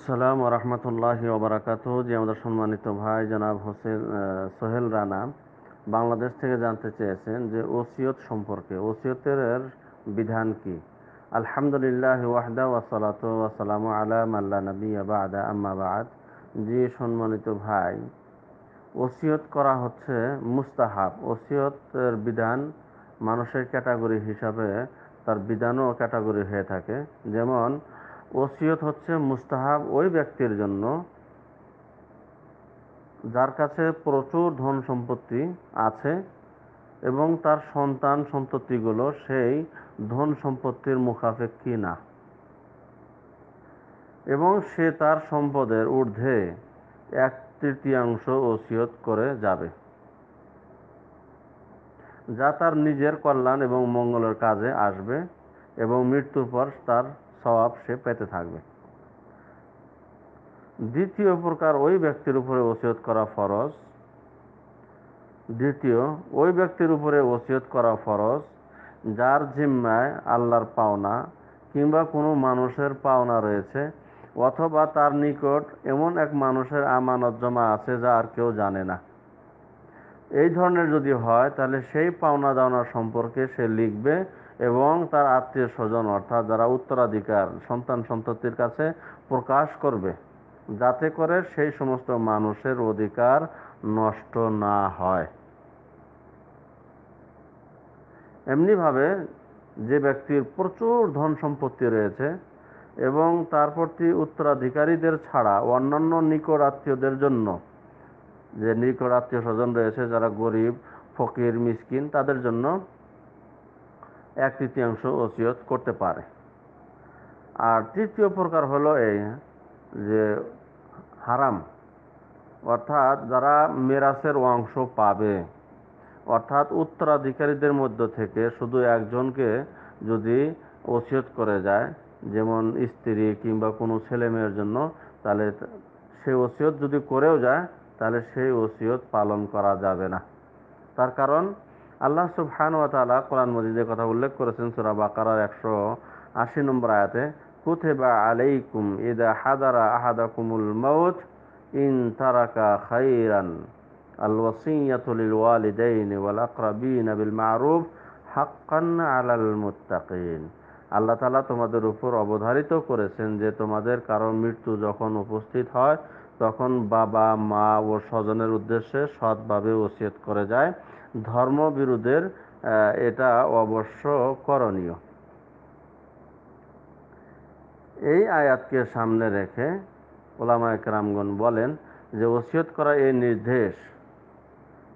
আসসালাম রহমতুল্লাহি ওবরাকাত যে আমাদের সম্মানিত ভাই জনাব হোসেন সোহেল রানা বাংলাদেশ থেকে জানতে চেয়েছেন যে ওসিয়ত সম্পর্কে ওসিয়তের বিধান কি আলহামদুলিল্লাহ ওয়াহদা ওয়াসালাত ওয়াসালাম আলাম আল্লাহ নবী আবাদা আম্মাবাদ যে সম্মানিত ভাই ওসিয়ত করা হচ্ছে মুস্তাহাব ওসিয়তের বিধান মানুষের ক্যাটাগরি হিসাবে তার বিধানও ক্যাটাগরি হয়ে থাকে যেমন ওসিয়ত হচ্ছে মুস্তাহাব ওই ব্যক্তির জন্য যার কাছে প্রচুর ধন সম্পত্তি আছে এবং তার সন্তান সন্ততিগুলো সেই ধন সম্পত্তির মুখাপেক্ষী না এবং সে তার সম্পদের ঊর্ধ্বে এক তৃতীয়াংশ ওসিয়ত করে যাবে যা তার নিজের কল্যাণ এবং মঙ্গলের কাজে আসবে এবং মৃত্যুর পর তার স্বভাব সে পেতে থাকবে দ্বিতীয় প্রকার ওই ব্যক্তির উপরে ওসিয়ত করা ফরজ দ্বিতীয় ওই ব্যক্তির উপরে ওসিয়ত করা ফরজ যার জিম্মায় আল্লাহর পাওনা কিংবা কোনো মানুষের পাওনা রয়েছে অথবা তার নিকট এমন এক মানুষের আমানত জমা আছে যা আর কেউ জানে না এই ধরনের যদি হয় তাহলে সেই পাওনা দাওনা সম্পর্কে সে লিখবে এবং তার আত্মীয় স্বজন অর্থাৎ যারা উত্তরাধিকার সন্তান সন্ততির কাছে প্রকাশ করবে যাতে করে সেই সমস্ত মানুষের অধিকার নষ্ট না হয় এমনিভাবে যে ব্যক্তির প্রচুর ধন সম্পত্তি রয়েছে এবং তার প্রতি উত্তরাধিকারীদের ছাড়া অন্যান্য নিকট আত্মীয়দের জন্য যে নিকট আত্মীয় স্বজন রয়েছে যারা গরিব ফকির মিসকিন তাদের জন্য এক তৃতীয়াংশ ওসিয়ত করতে পারে আর তৃতীয় প্রকার হলো এই যে হারাম অর্থাৎ যারা মেরাসের অংশ পাবে অর্থাৎ উত্তরাধিকারীদের মধ্য থেকে শুধু একজনকে যদি ওসিয়ত করে যায় যেমন স্ত্রী কিংবা কোনো ছেলে মেয়ের জন্য তাহলে সেই ওসিয়ত যদি করেও যায় তাহলে সেই ওসিয়ত পালন করা যাবে না তার কারণ আল্লাহ সুবহান ওয়া তালা কোরআন মজিদের কথা উল্লেখ করেছেন সূরা বাকারার আশি নম্বর আয়াতে কুথেবা আলাইকুম ইদা হাদারা আহাদাকুমুল মৌত ইন তারাকা খাইরান আল ওয়াসিয়াতু ওয়াল আকরাবিনা বিল মা'রুফ হাক্কান আলাল মুত্তাকিন আল্লাহ তালা তোমাদের উপর অবধারিত করেছেন যে তোমাদের কারো মৃত্যু যখন উপস্থিত হয় তখন বাবা মা ও স্বজনের উদ্দেশ্যে সৎভাবে ওসিয়ত করে যায় ধর্মবিরোধের এটা অবশ্য করণীয় এই আয়াতকে সামনে রেখে ওলামা একরামগণ বলেন যে ওসিয়ত করা এই নির্দেশ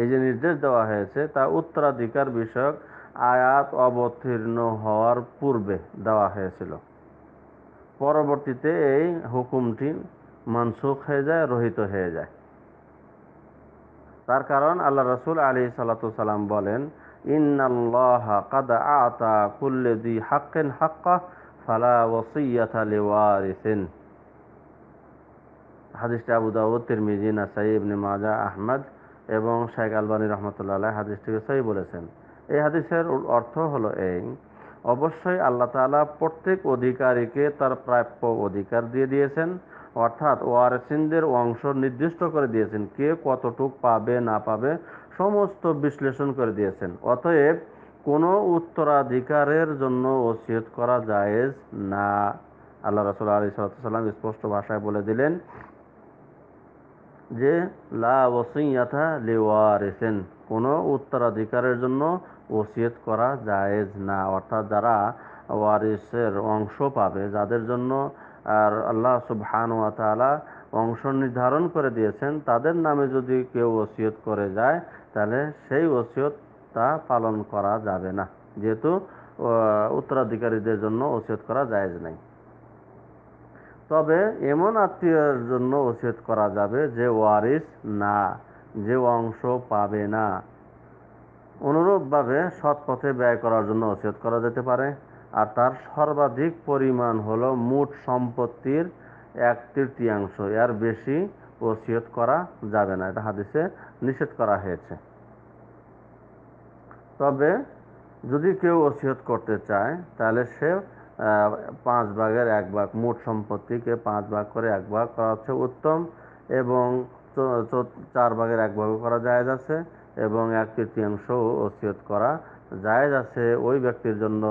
এই যে নির্দেশ দেওয়া হয়েছে তা উত্তরাধিকার বিষয়ক আয়াত অবতীর্ণ হওয়ার পূর্বে দেওয়া হয়েছিল পরবর্তীতে এই হুকুমটি মানসুখ হয়ে যায় রহিত হয়ে যায় তার কারণ আল্লাহ রসুল আলী সালাম বলেন আতা হাক্কেন আবু আহমদ এবং শাইখ আলবানী রহমতুল্লাহ হাদিসটিকে সই বলেছেন এই হাদিসের অর্থ হলো এই অবশ্যই আল্লাহ তালা প্রত্যেক অধিকারীকে তার প্রাপ্য অধিকার দিয়ে দিয়েছেন অর্থাৎ ওয়ারেসিনদের অংশ নির্দিষ্ট করে দিয়েছেন কে কতটুক পাবে না পাবে সমস্ত বিশ্লেষণ করে দিয়েছেন অতএব কোনো উত্তরাধিকারের জন্য ওসিয়ত করা জায়েজ না আল্লাহ রসুল আলী সাল্লাম স্পষ্ট ভাষায় বলে দিলেন যে লা ওসিয়াথা ওয়ারেসেন কোনো উত্তরাধিকারের জন্য ওসিয়ত করা জায়েজ না অর্থাৎ যারা ওয়ারিসের অংশ পাবে যাদের জন্য আর আল্লাহ ওয়া তালা অংশ নির্ধারণ করে দিয়েছেন তাদের নামে যদি কেউ ওসিয়ত করে যায় তাহলে সেই ওসিয়ত তা পালন করা যাবে না যেহেতু উত্তরাধিকারীদের জন্য ওসিয়ত করা জায়েজ নাই তবে এমন আত্মীয়ের জন্য ওসিয়ত করা যাবে যে ওয়ারিস না যে অংশ পাবে না অনুরূপভাবে সৎ পথে ব্যয় করার জন্য ওসিয়ত করা যেতে পারে আর তার সর্বাধিক পরিমাণ হল মোট সম্পত্তির এক তৃতীয়াংশ এর বেশি ওসিয়ত করা যাবে না এটা হাদিসে নিষেধ করা হয়েছে তবে যদি কেউ ওসিয়ত করতে চায় তাহলে সে পাঁচ ভাগের এক ভাগ মোট সম্পত্তিকে পাঁচ ভাগ করে এক ভাগ করা হচ্ছে উত্তম এবং চার ভাগের এক ভাগও করা যায় আছে এবং এক তৃতীয়াংশ ওসিয়ত করা জায়েজ আছে ওই ব্যক্তির জন্য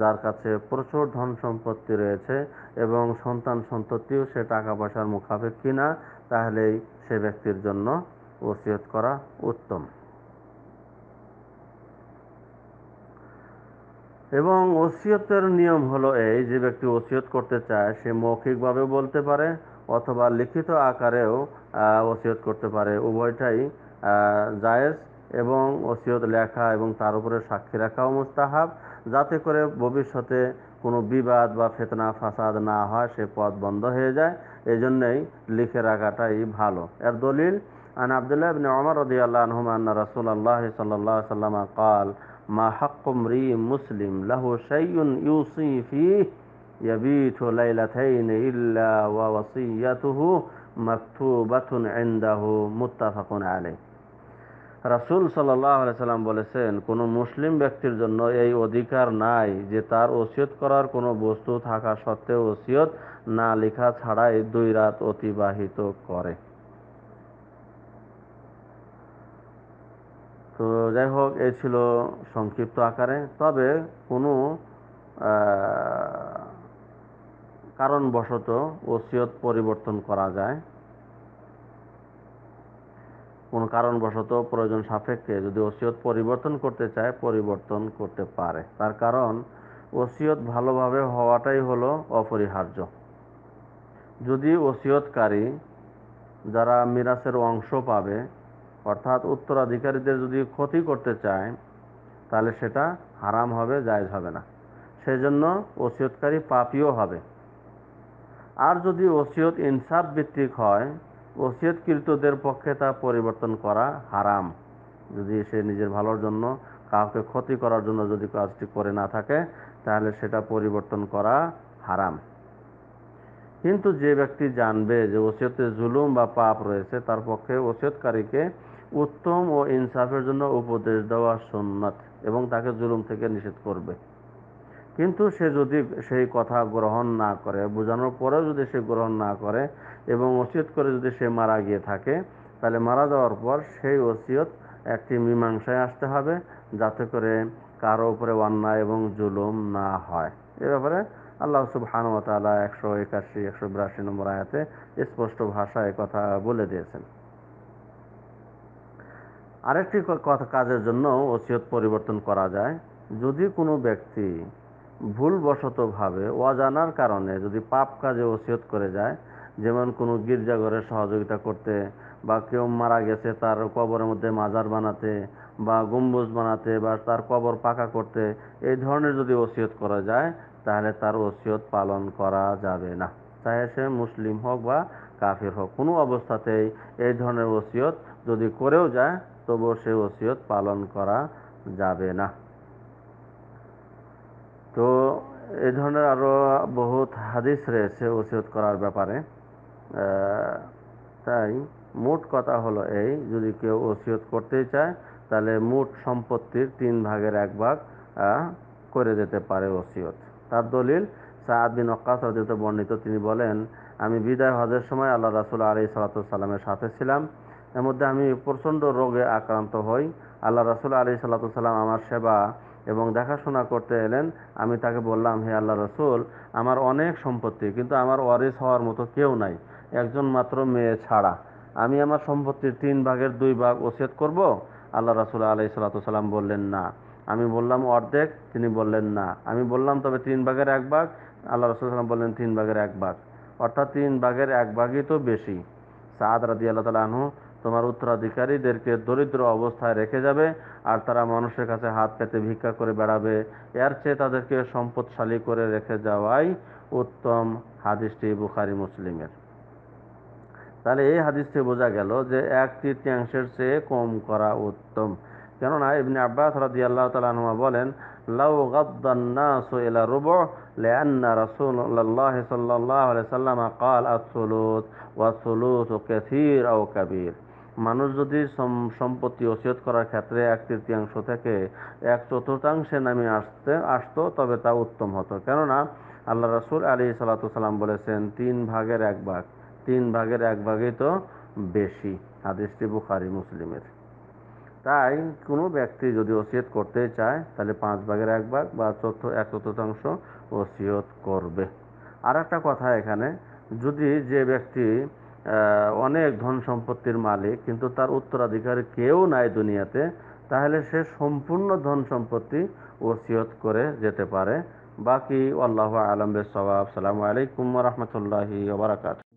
যার কাছে প্রচুর ধন সম্পত্তি রয়েছে এবং সন্তান সন্ততিও সে টাকা পয়সার মুখাপেক কিনা তাহলেই সে ব্যক্তির জন্য ওসিয়ত করা উত্তম এবং ওসিয়তের নিয়ম হলো এই যে ব্যক্তি ওসিয়ত করতে চায় সে মৌখিকভাবে বলতে পারে অথবা লিখিত আকারেও ওসিয়ত করতে পারে উভয়টাই জায়েজ এবং ওসিয়ত লেখা এবং তার উপরে সাক্ষী রাখাও মুস্তাহাব যাতে করে ভবিষ্যতে কোনো বিবাদ বা ফেতনা ফাসাদ না হয় সে পথ বন্ধ হয়ে যায় এই জন্যেই লিখে রাখাটাই ভালো এর দলিল আন আবদুল্লাহ ইবনে ওমর রাদিয়াল্লাহু আনহুমা আন্না রাসূলুল্লাহ সাল্লাল্লাহু আলাইহি ওয়াসাল্লাম قال ما حق امرئ مسلم له شيء يوصي فيه يبيت ليلتين إلا ووصيته مكتوبة عنده متفق عليه রাসুল সাল্লাম বলেছেন কোনো মুসলিম ব্যক্তির জন্য এই অধিকার নাই যে তার ওসিয়ত করার কোনো বস্তু থাকা সত্ত্বেও ওসিয়ত না লেখা ছাড়াই দুই রাত অতিবাহিত করে তো যাই হোক এ ছিল সংক্ষিপ্ত আকারে তবে কোনো কারণবশত ওসিয়ত পরিবর্তন করা যায় কোনো কারণবশত প্রয়োজন সাপেক্ষে যদি ওসিয়ত পরিবর্তন করতে চায় পরিবর্তন করতে পারে তার কারণ ওসিয়ত ভালোভাবে হওয়াটাই হলো অপরিহার্য যদি ওসিয়তকারী যারা মিরাসের অংশ পাবে অর্থাৎ উত্তরাধিকারীদের যদি ক্ষতি করতে চায় তাহলে সেটা হারাম হবে জায়জ হবে না সেই জন্য ওসিয়তকারী পাপিও হবে আর যদি ওসিয়ত ইনসাফ ভিত্তিক হয় ওসিয়তকৃতদের পক্ষে তা পরিবর্তন করা হারাম যদি সে নিজের ভালোর জন্য কাউকে ক্ষতি করার জন্য যদি কাজটি করে না থাকে তাহলে সেটা পরিবর্তন করা হারাম কিন্তু যে ব্যক্তি জানবে যে ওসিয়তে জুলুম বা পাপ রয়েছে তার পক্ষে ওসিয়তকারীকে উত্তম ও ইনসাফের জন্য উপদেশ দেওয়া সন্ন্যত এবং তাকে জুলুম থেকে নিষেধ করবে কিন্তু সে যদি সেই কথা গ্রহণ না করে বোঝানোর পরেও যদি সে গ্রহণ না করে এবং ওসিয়ত করে যদি সে মারা গিয়ে থাকে তাহলে মারা যাওয়ার পর সেই ওসিয়ত একটি মীমাংসায় আসতে হবে যাতে করে কারো উপরে অন্যায় এবং জুলুম না হয় এ ব্যাপারে আল্লাহ সুবহানুতালা একশো একাশি একশো বিরাশি নম্বর আয়াতে স্পষ্ট ভাষায় কথা বলে দিয়েছেন আরেকটি কথা কাজের জন্য ওসিয়ত পরিবর্তন করা যায় যদি কোনো ব্যক্তি ভুলবশতভাবে অজানার কারণে যদি পাপ কাজে ওসিয়ত করে যায় যেমন কোনো গির্জাঘরে সহযোগিতা করতে বা কেউ মারা গেছে তার কবরের মধ্যে মাজার বানাতে বা গম্বুজ বানাতে বা তার কবর পাকা করতে এই ধরনের যদি ওসিয়ত করা যায় তাহলে তার ওসিয়ত পালন করা যাবে না চাহে সে মুসলিম হোক বা কাফির হোক কোনো অবস্থাতেই এই ধরনের ওসিয়ত যদি করেও যায় তবুও সে ওসিয়ত পালন করা যাবে না তো এ ধরনের আরও বহুত হাদিস রয়েছে ওসিয়ত করার ব্যাপারে তাই মোট কথা হলো এই যদি কেউ ওসিয়ত করতে চায় তাহলে মোট সম্পত্তির তিন ভাগের এক ভাগ করে দিতে পারে ওসিয়ত তার দলিল সাহাদ বিন অক্কাস রাজিত বর্ণিত তিনি বলেন আমি বিদায় হজের সময় আল্লাহ রাসুল আলি সালাতামের সাথে ছিলাম এর মধ্যে আমি প্রচণ্ড রোগে আক্রান্ত হই আল্লাহ রাসুল আলী সাল্লাম আমার সেবা এবং দেখাশোনা করতে এলেন আমি তাকে বললাম হে আল্লাহ রসুল আমার অনেক সম্পত্তি কিন্তু আমার ওয়ারিস হওয়ার মতো কেউ নাই একজন মাত্র মেয়ে ছাড়া আমি আমার সম্পত্তির তিন ভাগের দুই ভাগ ওসেদ করব আল্লাহ রসুল আলাই সালাতাম বললেন না আমি বললাম অর্ধেক তিনি বললেন না আমি বললাম তবে তিন ভাগের এক ভাগ আল্লাহ সাল্লাম বললেন তিন ভাগের এক ভাগ অর্থাৎ তিন ভাগের এক ভাগই তো বেশি সাদ রাদি আল্লাহ তালা আনহু তোমার উত্তরাধিকারীদেরকে দরিদ্র অবস্থায় রেখে যাবে আর তারা মানুষের কাছে হাত পেতে ভিক্ষা করে বেড়াবে এর চেয়ে তাদেরকে সম্পদশালী করে রেখে যাওয়াই উত্তম হাদিসটি বুখারি মুসলিমের তাহলে এই হাদিসটি বোঝা গেল যে এক তৃতীয়াংশের চেয়ে কম করা উত্তম কেননা ইবনে আব্বাস রাজি আল্লাহ তালুমা বলেন লাউ গাদ্দান্নাসু রুব রুবু লিআন্না রাসূলুল্লাহ সাল্লাম মানুষ যদি সম্পত্তি ওসিয়ত করার ক্ষেত্রে এক তৃতীয়াংশ থেকে এক চতুর্থাংশে নামে আসতে আসতো তবে তা উত্তম হতো কেননা আল্লাহ রাসুল আলী সালাম বলেছেন তিন ভাগের এক ভাগ তিন ভাগের এক ভাগই তো বেশি হাদিসটি বুখারি মুসলিমের তাই কোনো ব্যক্তি যদি ওসিয়ত করতে চায় তাহলে পাঁচ ভাগের এক ভাগ বা চতুর্থ এক চতুর্থাংশ ওসিয়ত করবে আর একটা কথা এখানে যদি যে ব্যক্তি অনেক ধন সম্পত্তির মালিক কিন্তু তার উত্তরাধিকারী কেউ নাই দুনিয়াতে তাহলে সে সম্পূর্ণ ধন সম্পত্তি ওসিয়ত করে যেতে পারে বাকি আল্লাহ আলমের সবাব সালামু আলাইকুম রহমতুল্লাহি